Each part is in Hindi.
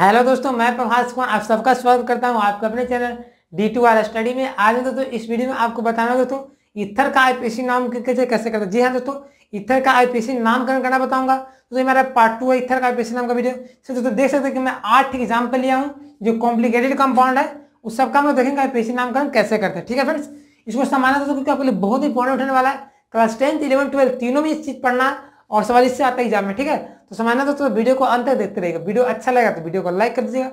हेलो दोस्तों मैं प्रभाष कुमार आप सबका स्वागत करता हूं आपके अपने channel D two R study में आज दोस्तों इस वीडियो में आपको बताना दोस्तों इथर का आईपीसी नाम कैसे कैसे करते जी हाँ दोस्तों इथर का आईपीसी नामकरण करना बताऊंगा तो ये मेरा पार्ट टू है इथर का आईपीसी नाम का वीडियो तो सर दोस्तों देख सकते कि मैं आठ एग्जाम्पल लिया हूँ जो कॉम्प्लिकेटेड कंपाउंड है उस सबका हम देखेंगे आईपीसी नामकरण कैसे करते हैं ठीक है फ्रेंड्स इसको समझना दोस्तों क्योंकि आपके लिए बहुत इंपॉर्टेंट होने वाला है क्लास टेंथ इलेवन ट्वेल्थ तीनों में इस चीज़ पढ़ना और सवाल इससे आता है एग्जाम में ठीक है तो समझना तो, तो वीडियो को अंत तक देखते रहेगा वीडियो अच्छा लगा तो वीडियो को लाइक कर दीजिएगा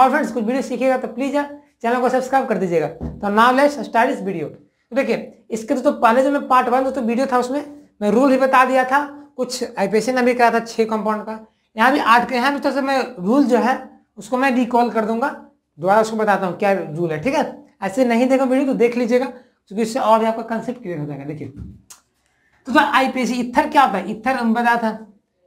और फ्रेंड्स कुछ वीडियो सीखिएगा तो प्लीज़ चैनल को सब्सक्राइब कर दीजिएगा तो लेट्स स्टार्ट दिस वीडियो देखिए इसके तो, पहले जो मैं पार्ट वन दोस्तों वीडियो था उसमें मैं रूल भी बता दिया था कुछ आईपीएससी ने भी कहा था छः कंपाउंड का यहाँ भी आठ यहाँ भी थोड़ा सा मैं रूल जो है उसको मैं रिकॉल कर दूंगा दोबारा उसको बताता हूँ क्या रूल है ठीक है ऐसे नहीं देखा वीडियो तो देख लीजिएगा क्योंकि इससे और भी आपका कंसेप्ट क्लियर हो जाएगा देखिए तो तो आईपीसी इथर क्या होता है इथर हम बताया था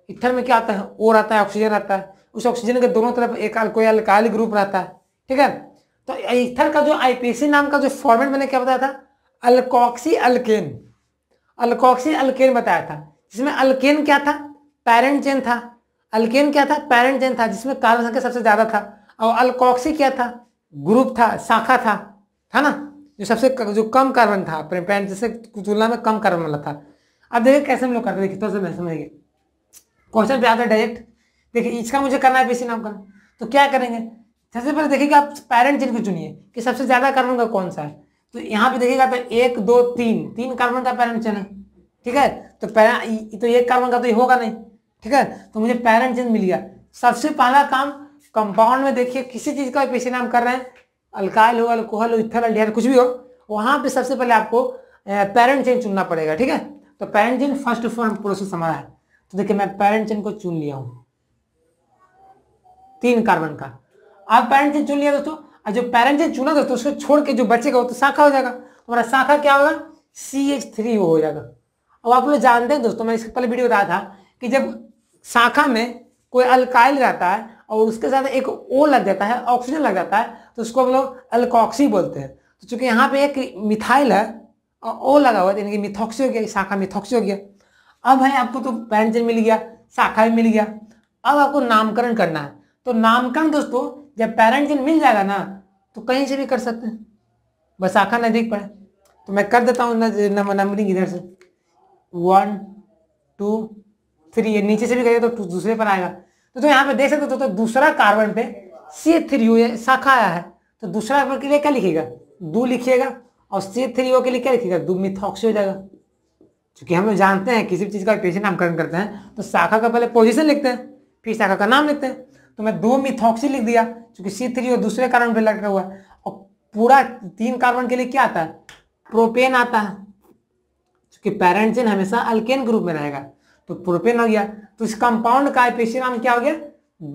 इथर में क्या होता है और आता है ऑक्सीजन आता है उस ऑक्सीजन के दोनों तरफ एक कोई ग्रुप रहता है ठीक है तो इथर का जो आईपीसी नाम का जो फॉर्मेट मैंने क्या बताया था अल्कोक्सी अल्केन अल्कोक्सी अल्केन बताया था जिसमें अल्केन क्या था पेरेंट चेन था अल्केन क्या था पेरेंट चेन था जिसमें कार्बन संख्या सबसे ज़्यादा था और अल्कोक्सी क्या था ग्रुप था शाखा था है ना जो सबसे जो कम कार्बन था अपने पेरेंट जैसे तुलना में कम कार्बन वाला था अब देखिए कैसे हम लोग करते हैं कितने समय समझेंगे क्वेश्चन पे आता है डायरेक्ट देखिए इसका मुझे करना है पी नाम का तो क्या करेंगे सबसे पहले देखिएगा आप पेरेंट जिनको चुनिए कि सबसे ज़्यादा कार्बन का कौन सा है तो यहाँ पे देखिएगा तो एक दो तीन तीन कार्बन का पेरेंट चेन है ठीक है तो तो एक कार्बन का तो ये होगा नहीं ठीक है तो मुझे पेरेंट चेन मिल गया सबसे पहला काम कंपाउंड में देखिए किसी चीज़ का पीछे नाम कर रहे हैं अल्काइल हो अल्कोहल हो इथल अल्डिहाइड कुछ भी हो वहाँ पर सबसे पहले आपको पेरेंट चेन चुनना पड़ेगा ठीक है तो पैरेंट जन फर्स्ट फॉर्म प्रोसेस हमारा है तो देखिए मैं पैरेंट जन को चुन लिया हूं तीन कार्बन का अब पैरेंट जन चुन लिया दोस्तों और जो पैरेंट जन चुना दोस्तों उसको छोड़ के जो बचेगा वो तो शाखा हो जाएगा हमारा शाखा क्या होगा सी एच थ्री हो जाएगा अब आप लोग जानते हैं दोस्तों मैं इससे पहले वीडियो बताया था कि जब शाखा में कोई अल्काइल रहता है और उसके साथ एक ओ लग जाता है ऑक्सीजन लग जाता है तो उसको हम लोग अल्कॉक्सी बोलते हैं तो चूंकि यहाँ पे एक मिथाइल है ओ लगा हुआ था यानी कि मिथोक्सी हो गया शाखा मिथोक्सी हो गया अब है आपको तो पैंजन मिल गया शाखा भी मिल गया अब आपको नामकरण करना है तो नामकरण दोस्तों जब पेरेंट मिल जाएगा ना तो कहीं से भी कर सकते हैं बस आखा नज़दीक पड़े तो मैं कर देता हूँ नंबरिंग इधर से वन टू थ्री ये नीचे से भी करिए तो दूसरे पर आएगा तो, तो यहाँ पे देख सकते हो तो, तो दूसरा कार्बन पे सी थ्री शाखा आया है तो दूसरा पर के लिए क्या लिखेगा दो लिखिएगा और सी थ्री ओ के लिए क्या लिखेगा दुमिथॉक्सी हो जाएगा क्योंकि हम लोग जानते हैं किसी भी चीज़ का पेशी नामकरण करते हैं तो शाखा का पहले पोजिशन लिखते हैं फिर शाखा का नाम लिखते हैं तो मैं दो मिथॉक्सी लिख दिया क्योंकि सी थ्री ओ दूसरे कार्बन पर लगा हुआ है और पूरा तीन कार्बन के लिए क्या आता है प्रोपेन आता है क्योंकि पेरेंट जिन हमेशा अल्केन ग्रुप में रहेगा तो प्रोपेन हो गया तो इस कंपाउंड का पेशी नाम क्या हो गया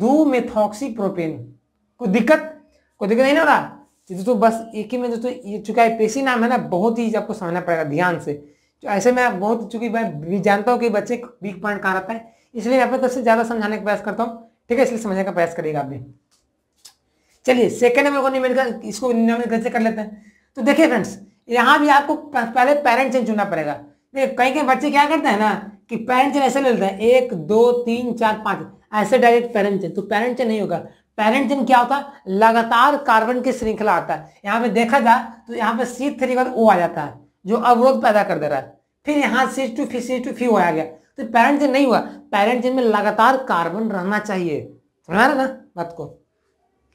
दो मिथॉक्सी प्रोपेन कोई दिक्कत कोई दिक्कत नहीं ना रहा ये दोस्तों तो बस एक ही में दोस्तों तो ये चूंकि पेशी नाम है ना बहुत ही आपको समझना पड़ेगा ध्यान से तो ऐसे में बहुत चूंकि मैं जानता हूँ कि बच्चे वीक पॉइंट कहाँ रहता है इसलिए मैं अपने तो ज़्यादा समझाने का प्रयास करता हूँ ठीक है इसलिए समझने का प्रयास करिएगा आप भी चलिए सेकेंड नंबर को निमेट इसको नियमित गति कर लेते हैं तो देखिए फ्रेंड्स यहाँ भी आपको पहले पेरेंट चेंज चुनना पड़ेगा देखिए कहीं कहीं बच्चे क्या करते हैं ना कि पेरेंट चेंज ऐसे ले लेते हैं एक दो तीन चार पाँच ऐसे डायरेक्ट पेरेंट चेंज तो पेरेंट चेंज नहीं होगा पेरेंट चेन क्या होता है लगातार कार्बन की श्रृंखला आता है यहाँ पे देखा जाए तो यहाँ पे सी थ्री पर ओ आ जाता है जो अवरोध पैदा कर दे रहा है फिर यहाँ सी टू फी सी टू फी ओ आ गया तो पेरेंट चेन नहीं हुआ पेरेंट चेन में लगातार कार्बन रहना चाहिए समझ आ रहा ना बात को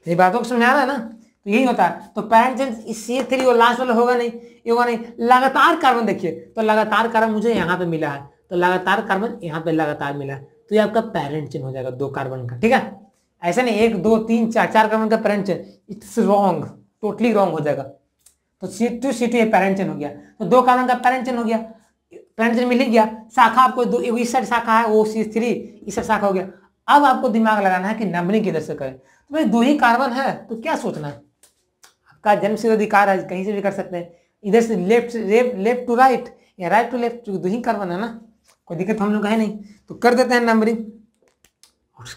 ये बातों को समझ आ रहा है ना तो यही होता है तो पेरेंट चेन सी थ्री वो लास्ट वाला होगा नहीं ये होगा नहीं लगातार कार्बन देखिए तो लगातार कार्बन मुझे यहाँ पे मिला है तो लगातार कार्बन यहाँ पे लगातार मिला है तो ये आपका पेरेंट चेन हो जाएगा दो कार्बन का ठीक है ऐसा नहीं एक दो तीन चार चार का मतलब parent chain it's wrong totally wrong हो जाएगा तो सी टू सी टू ये पेरेंट चेन हो गया तो दो कार्बन का पेरेंट चेन हो गया पेरेंट चेन में गया शाखा आपको दो इस साइड शाखा है वो सी थ्री इस साइड शाखा हो गया अब आपको दिमाग लगाना है कि नंबरिंग किधर से करें तो भाई दो ही कार्बन है तो क्या सोचना है आपका जन्म से अधिकार है कहीं से भी कर सकते हैं इधर से लेफ्ट लेफ्ट टू राइट या राइट टू लेफ्ट दो ही कार्बन है ना कोई दिक्कत हम लोग है नहीं तो कर देते हैं नंबरिंग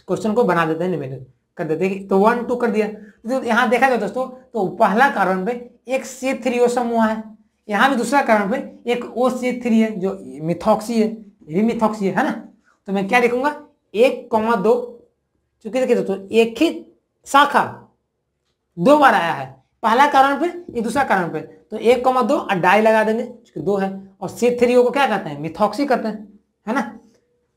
क्वेश्चन को बना देते हैं न्यूमेरिकल कर देते हैं तो वन टू कर दिया तो यहाँ देखा जाए दोस्तों तो पहला कारण पे एक सी थ्री ओ समूह है यहाँ भी दूसरा कारण पे एक ओ सी थ्री है जो मिथॉक्सी है ये भी मिथॉक्सी है, है ना तो मैं क्या लिखूंगा एक कौमा दो चूंकि देखिए दोस्तों एक ही शाखा दो बार आया है पहला कारण पे ये दूसरा कारण पे तो एक कौमा दो और डाई लगा देंगे चूंकि दो है और सी थ्री ओ को क्या कहते हैं मिथॉक्सी कहते हैं है ना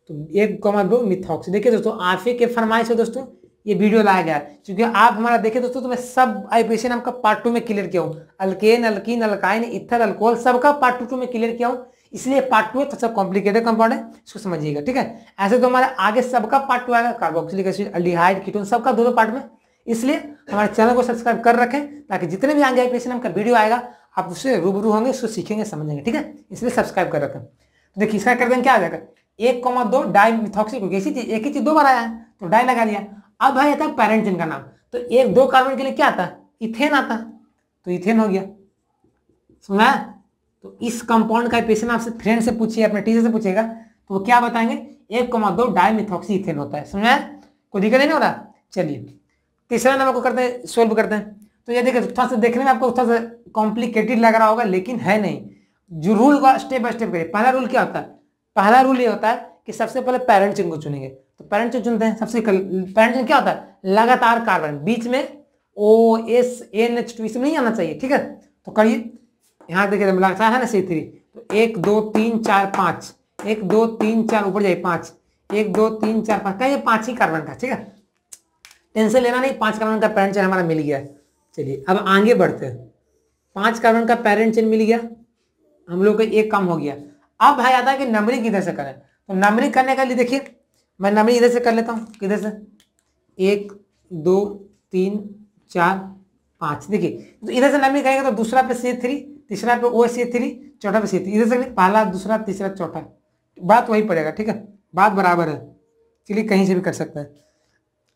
तो एक कॉमा दो मिथॉक्स देखिए दोस्तों आप के फरमाइश है दोस्तों ये वीडियो लाया गया क्योंकि आप हमारा देखे दोस्तों तो मैं सब आईपीसी नाम का पार्ट टू में क्लियर किया हूँ alkane alkene alkyne ether alcohol सबका पार्ट टू टू में क्लियर किया हूँ इसलिए पार्ट टू है सबसे कॉम्प्लिकेटेड कंपाउंड है इसको समझिएगा ठीक है ऐसे तो हमारे आगे सबका पार्ट टू आएगा कार्बोक्सिलिक एसिड अल्डिहाइड कीटोन सबका दोनों पार्ट में इसलिए हमारे चैनल को सब्सक्राइब कर रखें ताकि जितने भी आगे आईपीसी नाम का वीडियो आएगा आप उससे रूबरू होंगे उसको सीखेंगे समझेंगे ठीक है इसलिए सब्सक्राइब कर रखें तो देखिए इसका कर देंगे क्या आ जाएगा एक कॉमा दो डाई मिथॉक्सी क्योंकि ऐसी चीज एक ही चीज दो बार आया तो डाई लगा दिया अब भाई आता है पैरेंट चेन का नाम तो एक दो कार्बन के लिए क्या आता है इथेन आता तो इथेन हो गया सुना तो इस कंपाउंड का क्वेश्चन आपसे फ्रेंड से पूछिए अपने टीचर से पूछेगा तो वो क्या बताएंगे एक कॉमा दो डाई मिथॉक्सी इथेन होता है समझा कोई दिक्कत नहीं हो रहा चलिए तीसरा नंबर को करते हैं सोल्व करते हैं तो ये देखिए थोड़ा सा देखने में आपको थोड़ा सा कॉम्प्लिकेटेड लग रहा होगा लेकिन है नहीं जो रूल का स्टेप बाय स्टेप करिए पहला रूल क्या होता है पहला रूल ये होता है कि सबसे पहले पेरेंट चेन को चुनेंगे तो पेरेंट चेन चुनते हैं सबसे पेरेंट चेन क्या होता है लगातार कार्बन बीच में O S N H two इसमें नहीं आना चाहिए ठीक है तो करिए यहाँ देखिए लगातार है ना सी थ्री तो एक दो तीन चार पाँच एक दो तीन चार ऊपर जाइए पाँच एक दो तीन चार पाँच का ये पाँच ही कार्बन का ठीक है टेंशन लेना नहीं पाँच कार्बन का पेरेंट चेन हमारा मिल गया चलिए अब आगे बढ़ते हैं पाँच कार्बन का पेरेंट चेन मिल गया हम लोग का एक काम हो गया अब भाई आता है कि नंबरिंग किधर से करें तो नंबरिंग करने के लिए देखिए मैं नंबरिंग इधर से कर लेता हूँ किधर से एक दो तीन चार पाँच देखिए तो इधर से नंबरिंग करेंगे तो दूसरा पे सी थ्री तीसरा पे ओ सी थ्री चौथा पे सी थ्री इधर से पहला दूसरा तीसरा चौथा बात वही पड़ेगा ठीक है बात बराबर है चलिए कहीं से भी कर सकते हैं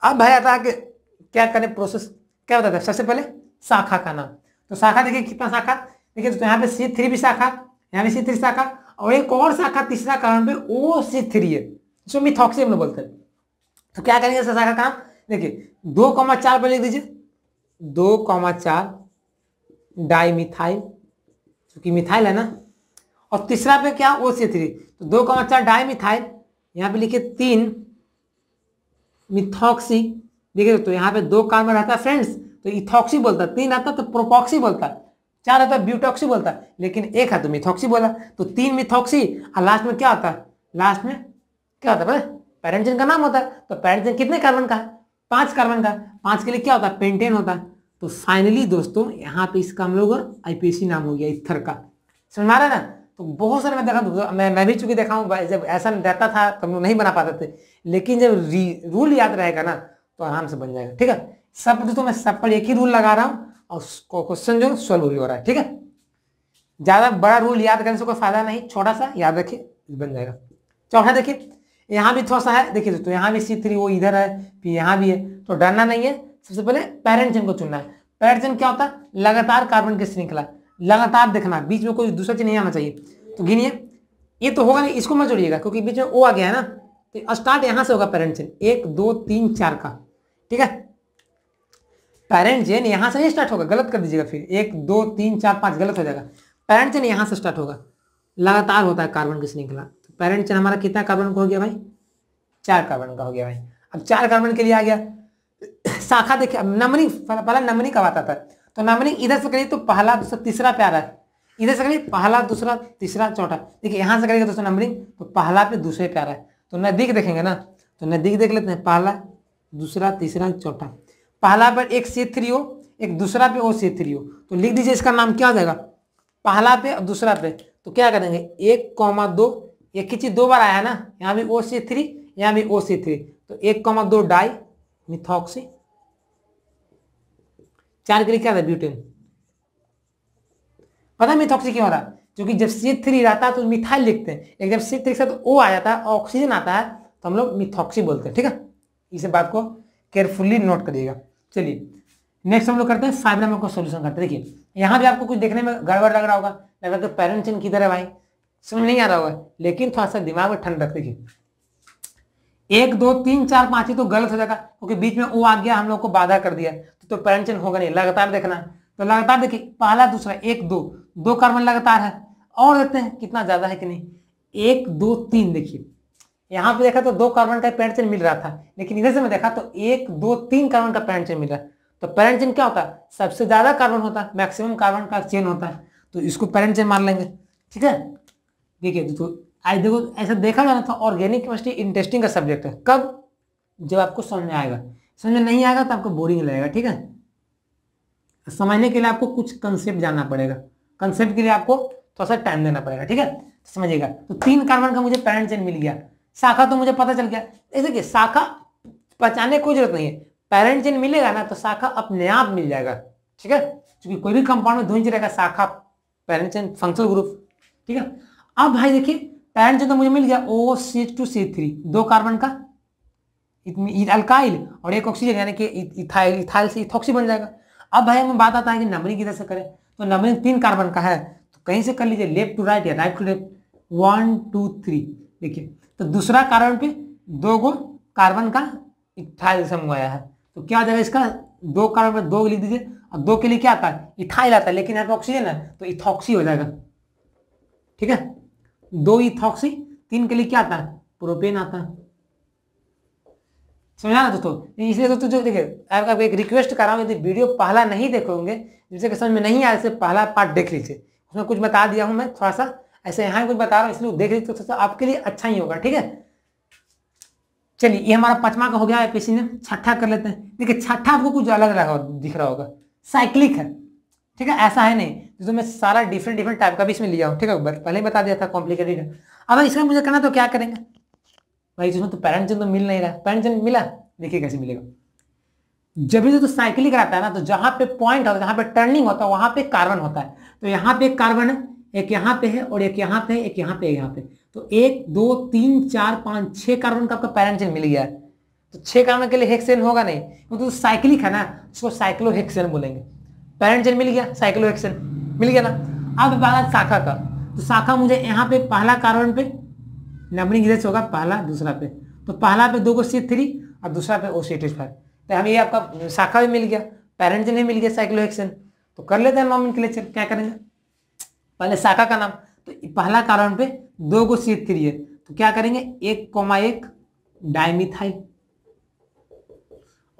अब भाई आता है कि क्या करें प्रोसेस क्या बताते हैं सबसे पहले शाखा का नाम तो शाखा देखिए कितना शाखा देखिए तो यहाँ पे सी थ्री भी शाखा यहाँ पे सी थ्री शाखा और एक और शाखा तीसरा कारण पे ओ सी थ्री है इसको मिथॉक्सी बोलते हैं तो क्या करेंगे शाखा काम देखिए दो कॉमा चार पर लिख दीजिए दो कॉमा चार डाई मिथाइल मिथाइल है ना और तीसरा पे क्या ओ सी थ्री तो दो कॉमा चार डाई मिथाइल यहाँ पे लिखिए तीन मिथॉक्सी देखिए तो यहाँ पे दो में रहता है फ्रेंड्स तो इथॉक्सी बोलता है तीन आता तो प्रोपॉक्सी बोलता है चार आता है ब्यूटॉक्सी बोलता है लेकिन एक है तो मिथॉक्सी बोला तो तीन मिथॉक्सी और लास्ट में क्या होता है लास्ट में क्या होता है पेरेंटजन का नाम होता है तो पेरेंटजन कितने कार्बन का है पांच कार्बन का पांच के लिए क्या होता है पेंटेन होता है तो फाइनली दोस्तों यहाँ पे इसका हम लोग आईपीसी नाम हो गया इथर का समझ में आ रहा है ना तो बहुत सारे मैं देखा तो मैं मैं भी चूंकि देखा हूँ जब ऐसा रहता था तो हम लोग नहीं बना पाते थे लेकिन जब रूल याद रहेगा ना तो आराम से बन जाएगा ठीक है सब दोस्तों मैं सब पर एक ही रूल लगा रहा हूँ और क्वेश्चन जो सॉल्व भी हो रहा है ठीक है ज़्यादा बड़ा रूल याद करने से कोई फायदा नहीं छोटा सा याद रखिए बन जाएगा चौथा देखिए यहाँ भी थोड़ा सा है देखिए दोस्तों यहाँ भी सी थ्री वो इधर है फिर यहाँ भी है तो डरना नहीं है सबसे पहले पेरेंट चेन को चुनना है पेरेंट चेन क्या होता है लगातार कार्बन की श्रृंखला लगातार देखना बीच में कोई दूसरा चीज नहीं आना चाहिए तो गिनिए ये तो होगा नहीं इसको मत जोड़िएगा क्योंकि बीच में ओ आ गया है ना तो स्टार्ट यहाँ से होगा पेरेंट चेन एक दो तीन चार का ठीक है पेरेंट जेन यहाँ से ही स्टार्ट होगा गलत कर दीजिएगा फिर एक दो तीन चार पाँच गलत हो जाएगा पेरेंट चेन यहाँ से स्टार्ट होगा लगातार होता है कार्बन किस निकला तो पेरेंट चेन हमारा कितना कार्बन का हो गया भाई चार कार्बन का हो गया भाई अब चार कार्बन के लिए आ गया शाखा देखिए अब पहला नमनी का बताता आता है तो नमनी इधर से करिए तो पहला दूसरा तीसरा पे आ रहा है इधर से करिए पहला दूसरा तीसरा चौथा देखिए यहाँ से करिएगा दोस्तों नंबरिंग तो पहला पे दूसरे पे आ रहा है तो नदीक देखेंगे ना तो नदी देख लेते हैं पहला दूसरा तीसरा चौथा पहला पे एक सी थ्री हो एक दूसरा पे ओ सी थ्री हो तो लिख दीजिए इसका नाम क्या हो जाएगा पहला पे और दूसरा पे तो क्या करेंगे एक कॉमा दो एक ही चीज दो बार आया ना यहाँ भी ओ सी थ्री यहाँ भी ओ सी थ्री तो एक कॉमा दो डाई मिथॉक्सी चार के लिए क्या था ब्यूटेन पता मिथॉक्सी क्यों हो रहा है क्योंकि जब सी थ्री रहता है तो मिथाइल लिखते हैं एक जब सी थ्री के ओ आ जाता है ऑक्सीजन आता है तो हम लोग मिथॉक्सी बोलते हैं ठीक है इसे बात को केयरफुली नोट करिएगा चलिए नेक्स्ट हम लोग करते हैं फाइव नंबर को सोल्यूशन करते हैं देखिए यहाँ भी आपको कुछ देखने में गड़बड़ लग रहा होगा लग रहा है पेरेंट्स इन किधर है भाई समझ नहीं आ रहा होगा लेकिन थोड़ा सा दिमाग में ठंड रख देखिए एक दो तीन चार पांच ही तो गलत हो जाएगा क्योंकि बीच में वो आ गया हम लोग को बाधा कर दिया तो, तो पेरेंट होगा नहीं लगातार देखना तो लगातार देखिए पहला दूसरा एक दो दो कार्बन लगातार है और देखते हैं कितना ज़्यादा है कि नहीं एक दो तीन देखिए यहाँ पे देखा तो दो कार्बन का पैरेंट चेन मिल रहा था लेकिन इधर से मैं देखा तो एक दो तीन कार्बन का पैरेंट चेन मिल रहा तो पैरेंट चेन क्या होता है सबसे ज़्यादा कार्बन होता है मैक्सिमम कार्बन का चेन होता है तो इसको पैरेंट चेन मान लेंगे ठीक है देखिए तो आज देखो ऐसा देखा जाना था ऑर्गेनिक केमिस्ट्री इंटरेस्टिंग का सब्जेक्ट है कब जब आपको समझ में आएगा समझ में नहीं आएगा तो आपको बोरिंग लगेगा ठीक है समझने के लिए आपको कुछ कंसेप्ट जानना पड़ेगा कंसेप्ट के लिए आपको थोड़ा सा टाइम देना पड़ेगा ठीक है समझिएगा तो तीन कार्बन का मुझे पैरेंट चेन मिल गया शाखा तो मुझे पता चल गया ऐसे कि शाखा पहचाने कोई जरूरत नहीं है पेरेंट जिन मिलेगा ना तो शाखा अपने आप मिल जाएगा ठीक है क्योंकि कोई भी कंपाउंड में धुंज रहेगा शाखा पेरेंट चेन फंक्शनल ग्रुप ठीक है अब भाई देखिए पेरेंट चेन तो मुझे मिल गया O C two C three दो कार्बन का अल्काइल और एक ऑक्सीजन यानी कि इथाइल इथाइल से इथॉक्सी बन जाएगा अब भाई हमें बात आता है कि नंबरिंग किधर से करें तो नंबरिंग तीन कार्बन का है तो कहीं से कर लीजिए लेफ्ट टू राइट या right to left one two three देखिए तो दूसरा कार्बन पे दो गो कार्बन का इथाइल समूह आया है तो क्या आ जाएगा इसका दो कार्बन पर दो लिख दीजिए और दो के लिए क्या आता है इथाइल आता है लेकिन यहाँ पे ऑक्सीजन है तो इथॉक्सी हो जाएगा ठीक है दो इथॉक्सी तीन के लिए क्या आता है प्रोपेन आता है समझा ना दोस्तों इसलिए दोस्तों जो देखिए आपका एक रिक्वेस्ट कर रहा हूँ यदि वीडियो पहला नहीं देखोगे जिससे समझ में नहीं आया इससे पहला पार्ट देख लीजिए उसमें कुछ बता दिया हूँ मैं थोड़ा सा ऐसे यहाँ कुछ बता रहा हूं इसलिए देख लीजिए तो आपके लिए अच्छा ही होगा ठीक है चलिए ये हमारा पांचवा का हो गया है पीसी ने छठा कर लेते हैं देखिए छठा आपको कुछ अलग अलग दिख रहा होगा साइक्लिक है ठीक है ऐसा है नहीं जो मैं सारा डिफरेंट डिफरेंट टाइप का भी इसमें लिया हूँ ठीक है पहले ही बता दिया था कॉम्प्लिकेटेड अब इसका मुझे करना तो क्या करेंगे भाई जिसमें तो पैरेंट जन तो मिल नहीं रहा पैरेंट जन मिला देखिए कैसे मिलेगा जब भी तो साइकिलिंग कराता है ना तो जहां पे पॉइंट होता है जहां पे टर्निंग होता है वहां पे कार्बन होता है तो यहाँ पे कार्बन है एक यहां पे है और एक यहां पे एक यहां पे एक यहां पे तो एक दो तीन चार पांच छह कार्बन का आपका पैरेंट चेन मिल गया है तो छह कार्बन के लिए हेक्सेन होगा नहीं क्योंकि तो साइक्लिक है ना उसको साइक्लोहेक्सेन बोलेंगे पैरेंट चेन मिल गया साइक्लोहेक्सेन मिल गया ना अब बात शाखा का तो शाखा मुझे यहाँ पे पहला कार्बन पे नंबरिंग रेस होगा पहला दूसरा पे तो पहला पे दो को सी थ्री और दूसरा पे ओ सी एट फाइव तो हमें ये आपका शाखा भी मिल गया पेरेंट नहीं मिल गया साइक्लोहेक्सन तो कर लेते हैं नॉमिन के लिए क्या करेंगे पहले शाखा का नाम तो पहला कार्बन पे दो गो सी थ्री है तो क्या करेंगे एक कोमा एक डाइमिथाइल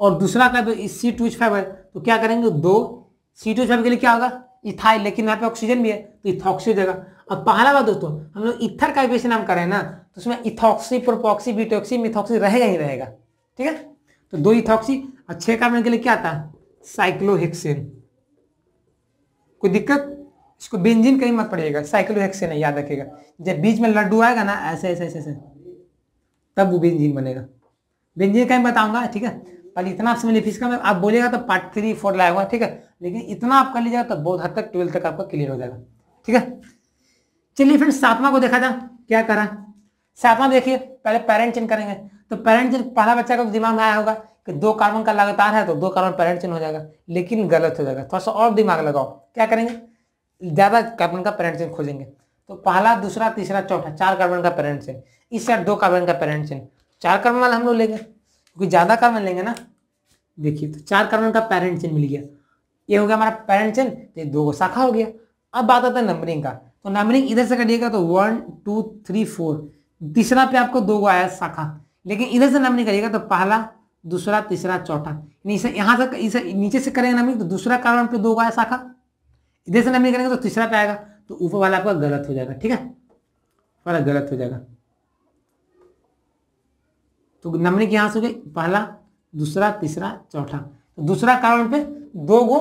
और दूसरा का तो सी टू फाइव है तो क्या करेंगे दो सी टू फाइव के लिए क्या होगा इथाइल लेकिन यहाँ पे ऑक्सीजन भी है तो इथॉक्सी हो जाएगा और पहला बात दोस्तों हम लोग इथर का भी नाम करें ना तो उसमें इथॉक्सी प्रोपॉक्सी बीटोक्सी मिथॉक्सी रहेगा ही रहेगा ठीक है तो दो इथॉक्सी और छह कार्बन के लिए क्या आता है साइक्लोहेक्सेन कोई दिक्कत इसको बेंजीन कहीं मत पड़िएगा साइक्लोहेक्सेन याद रखेगा जब बीच में लड्डू आएगा ना ऐसे ऐसे ऐसे ऐसे तब वो बेंजीन बनेगा बेंजीन कहीं बताऊंगा ठीक है पर इतना समझ लीजिए फिजिक्स में आप बोलेगा तो पार्ट थ्री फोर लाया हुआ ठीक है लेकिन इतना आप कर लीजिएगा तो बहुत हद तक ट्वेल्थ तक आपका क्लियर हो जाएगा ठीक है चलिए फिर सातवां को देखा जाए क्या करा सातवां देखिए पहले पेरेंट चेंज करेंगे तो पेरेंट चेंज पहला बच्चा का दिमाग में आया होगा कि दो कार्बन का लगातार है तो दो कार्बन पेरेंट चेंज हो जाएगा लेकिन गलत हो जाएगा थोड़ा सा और दिमाग लगाओ क्या करेंगे ज़्यादा कार्बन का पेरेंट चेन खोजेंगे तो पहला दूसरा तीसरा चौथा चार कार्बन का पेरेंट चेन इस साइड दो कार्बन का पेरेंट चेन चार कार्बन वाला हम लोग लेंगे क्योंकि ज़्यादा कार्बन लेंगे ना देखिए तो चार कार्बन का पेरेंट चेन मिल गया ये हो गया हमारा पेरेंट चेन तो ये दो शाखा हो गया अब बात आता है नंबरिंग का तो नंबरिंग इधर से करिएगा तो वन टू थ्री फोर तीसरा पे आपको दो आया शाखा लेकिन इधर से नंबरिंग करिएगा तो पहला दूसरा तीसरा चौथा यहाँ से इसे नीचे से करेंगे नंबरिंग तो दूसरा कार्बन पे दो आया शाखा इधर से नब्बे करेंगे तो तीसरा पे आएगा तो ऊपर वाला आपका गलत हो जाएगा ठीक है वाला गलत हो जाएगा तो नंबर के यहां से हो पहला दूसरा तीसरा चौथा तो दूसरा कार्बन पे दो गो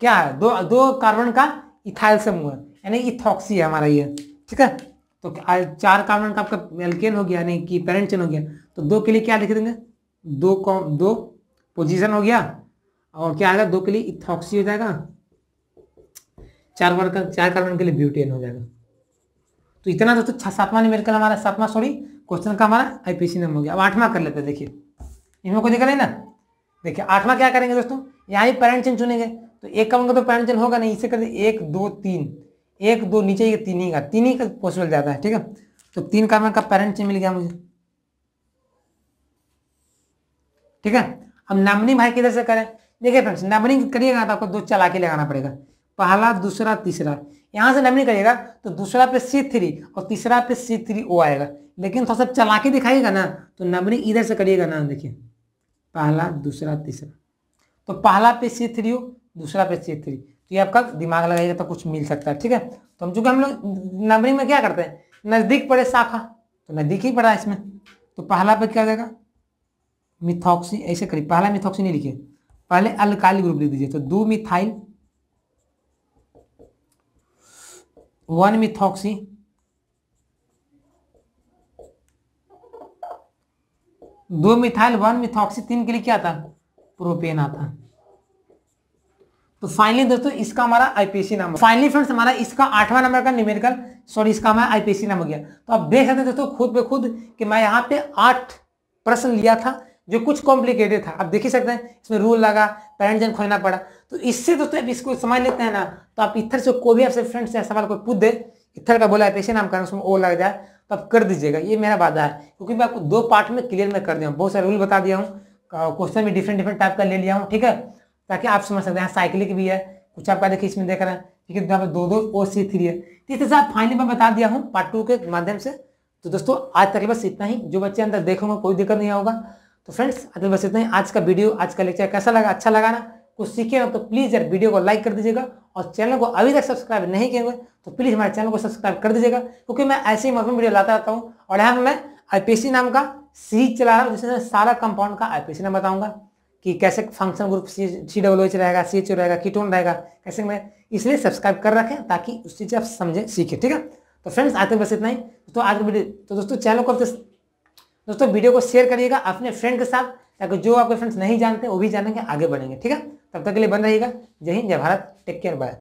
क्या है दो दो कार्बन का इथाइल समूह है यानी इथॉक्सी है हमारा ये ठीक है तो चार कार्बन का आपका एल्केन हो गया यानी कि पेरेंट चेन हो गया तो दो के लिए क्या लिख देंगे दो कॉम दो पोजीशन हो गया और क्या आएगा दो के लिए इथॉक्सी हो जाएगा चार वर्ग चार कार्बन के लिए ब्यूटेन हो जाएगा तो इतना दोस्तों तो, तो सातवां न्यूमेरिकल हमारा सातवां सॉरी क्वेश्चन का हमारा आईपीसी नंबर हो गया अब आठवां कर लेते हैं देखिए इनमें कोई दिक्कत है ना देखिए आठवां क्या करेंगे दोस्तों यहाँ ही पैरेंट चेन चुनेंगे तो एक कम का तो पैरेंट चेन होगा नहीं इसे कर एक दो तीन एक दो नीचे ये तीन ही का तीन ही का पॉसिबल ज़्यादा है ठीक है तो तीन कार्बन का पैरेंट चेन मिल गया मुझे ठीक है अब नामनी भाई किधर से करें देखिए फ्रेंड्स नामनी करिएगा तो आपको दो चला के लगाना पड़ेगा पहला दूसरा तीसरा यहाँ से नमी करिएगा तो दूसरा पे सी थ्री और तीसरा पे सी थ्री ओ आएगा लेकिन थोड़ा सा चला के दिखाइएगा ना तो नंबरी इधर से करिएगा ना देखिए पहला दूसरा तीसरा तो पहला पे सी थ्री ओ दूसरा पे सी थ्री तो ये आपका दिमाग लगाइएगा तो कुछ मिल सकता है ठीक है तो हम चूंकि हम लोग नंबरिंग में क्या करते हैं नज़दीक पड़े शाखा तो नज़दीक ही पड़ा इसमें तो पहला पे क्या जाएगा मिथॉक्सी ऐसे करिए पहला मिथॉक्सी नहीं लिखिए पहले अलकाली ग्रुप लिख दीजिए तो दो मिथाइल वन मिथॉक्सी दो मिथाइल वन मिथॉक्सी तीन के लिए क्या था प्रोपेन आता तो फाइनली दोस्तों इसका हमारा आईपीसी नाम फाइनली फ्रेंड्स हमारा इसका आठवां नंबर का न्यूमेरिकल सॉरी इसका हमारा आईपीसी नाम हो गया तो आप देख सकते हैं दोस्तों खुद पे खुद कि मैं यहाँ पे आठ प्रश्न लिया था जो कुछ कॉम्प्लिकेटेड था आप देख ही सकते हैं इसमें रूल लगा पेरेंट जन खोजना पड़ा तो इससे दोस्तों आप इसको समझ लेते हैं ना तो आप इथर से कोई भी आपसे फ्रेंड से सवाल कोई पूछ दे इथर का बोला है नाम करना उसमें ओ लग जाए तो आप कर दीजिएगा ये मेरा वादा है क्योंकि मैं आपको दो पार्ट में क्लियर में कर दिया हूँ बहुत सारे रूल बता दिया हूँ क्वेश्चन भी डिफरेंट डिफरेंट टाइप का ले लिया हूँ ठीक है ताकि आप समझ सकते हैं साइकिलिंग हाँ, भी है कुछ आपका देखिए इसमें देख रहे हैं ठीक है तो यहाँ पर दो दो ओ सी थ्री है तो इस तरह से आप फाइनली मैं बता दिया हूँ पार्ट टू के माध्यम से तो दोस्तों आज तक बस इतना ही जो बच्चे अंदर देखेंगे कोई दिक्कत नहीं होगा तो फ्रेंड्स अभी बस इतना ही आज का वीडियो आज का लेक्चर कैसा लगा अच्छा लगा ना कुछ सीखे ना तो प्लीज़ यार वीडियो को लाइक कर दीजिएगा और चैनल को अभी तक सब्सक्राइब नहीं किए हुए तो प्लीज़ हमारे चैनल को सब्सक्राइब कर दीजिएगा क्योंकि मैं ऐसे ही मौसम वीडियो लाता रहता हूँ और यहाँ मैं आई नाम का सीरीज चला रहा हूँ जिसमें सारा कंपाउंड का आई नाम बताऊंगा कि कैसे function group C C W H रहेगा सी एच ओ रहेगा कीटोन रहेगा कैसे मैं इसलिए सब्सक्राइब कर रखें ताकि उस चीज़ आप समझें सीखें ठीक है तो फ्रेंड्स आते बस इतना ही तो आज वीडियो तो दोस्तों चैनल को दोस्तों वीडियो को शेयर करिएगा अपने फ्रेंड के साथ ताकि जो आपके फ्रेंड्स नहीं जानते वो भी जानेंगे आगे बढ़ेंगे ठीक है तब तक के लिए बन रहिएगा जय हिंद जय भारत टेक केयर बाय